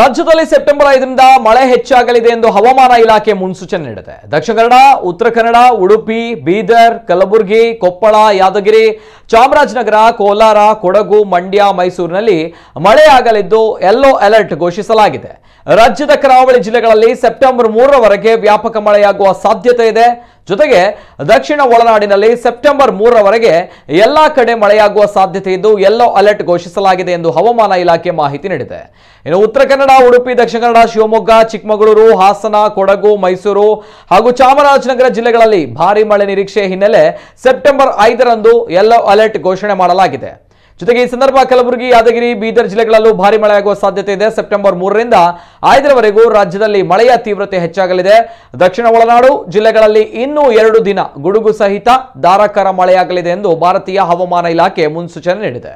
ರಾಜ್ಯದಲ್ಲಿ ಸೆಪ್ಟೆಂಬರ್ ಐದರಿಂದ ಮಳೆ ಹೆಚ್ಚಾಗಲಿದೆ ಎಂದು ಹವಾಮಾನ ಇಲಾಖೆ ಮುನ್ಸೂಚನೆ ನೀಡಿದೆ ದಕ್ಷಿಣ ಕನ್ನಡ ಉತ್ತರ ಕನ್ನಡ ಉಡುಪಿ ಬೀದರ್ ಕಲಬುರಗಿ ಕೊಪ್ಪಳ ಯಾದಗಿರಿ ಚಾಮರಾಜನಗರ ಕೋಲಾರ ಕೊಡಗು ಮಂಡ್ಯ ಮೈಸೂರಿನಲ್ಲಿ ಮಳೆಯಾಗಲಿದ್ದು ಯೆಲ್ಲೋ ಅಲರ್ಟ್ ಘೋಷಿಸಲಾಗಿದೆ ರಾಜ್ಯದ ಕರಾವಳಿ ಜಿಲ್ಲೆಗಳಲ್ಲಿ ಸೆಪ್ಟೆಂಬರ್ ಮೂರರವರೆಗೆ ವ್ಯಾಪಕ ಮಳೆಯಾಗುವ ಸಾಧ್ಯತೆ ಇದೆ ಜೊತೆಗೆ ದಕ್ಷಿಣ ಒಳನಾಡಿನಲ್ಲಿ ಸೆಪ್ಟೆಂಬರ್ ಮೂರರವರೆಗೆ ಎಲ್ಲ ಕಡೆ ಮಳೆಯಾಗುವ ಸಾಧ್ಯತೆ ಇದ್ದು ಯೆಲ್ಲೋ ಅಲರ್ಟ್ ಘೋಷಿಸಲಾಗಿದೆ ಎಂದು ಹವಾಮಾನ ಇಲಾಖೆ ಮಾಹಿತಿ ನೀಡಿದೆ ಇನ್ನು ಉತ್ತರ ಕನ್ನಡ ಉಡುಪಿ ದಕ್ಷಿಣ ಕನ್ನಡ ಶಿವಮೊಗ್ಗ ಚಿಕ್ಕಮಗಳೂರು ಹಾಸನ ಕೊಡಗು ಮೈಸೂರು ಹಾಗೂ ಚಾಮರಾಜನಗರ ಜಿಲ್ಲೆಗಳಲ್ಲಿ ಭಾರಿ ಮಳೆ ನಿರೀಕ್ಷೆ ಹಿನ್ನೆಲೆ ಸೆಪ್ಟೆಂಬರ್ ಐದರಂದು ಯೆಲ್ಲೋ ಅಲರ್ಟ್ ಘೋಷಣೆ ಮಾಡಲಾಗಿದೆ ಜೊತೆಗೆ ಈ ಸಂದರ್ಭ ಕಲಬುರಗಿ ಯಾದಗಿರಿ ಬೀದರ್ ಜಿಲ್ಲೆಗಳಲ್ಲೂ ಭಾರಿ ಮಳೆಯಾಗುವ ಸಾಧ್ಯತೆ ಇದೆ ಸೆಪ್ಟೆಂಬರ್ ಮೂರರಿಂದ ಐದರವರೆಗೂ ರಾಜ್ಯದಲ್ಲಿ ಮಳೆಯ ತೀವ್ರತೆ ಹೆಚ್ಚಾಗಲಿದೆ ದಕ್ಷಿಣ ಒಳನಾಡು ಜಿಲ್ಲೆಗಳಲ್ಲಿ ಇನ್ನೂ ಎರಡು ದಿನ ಗುಡುಗು ಸಹಿತ ಧಾರಾಕಾರ ಮಳೆಯಾಗಲಿದೆ ಎಂದು ಭಾರತೀಯ ಹವಾಮಾನ ಇಲಾಖೆ ಮುನ್ಸೂಚನೆ ನೀಡಿದೆ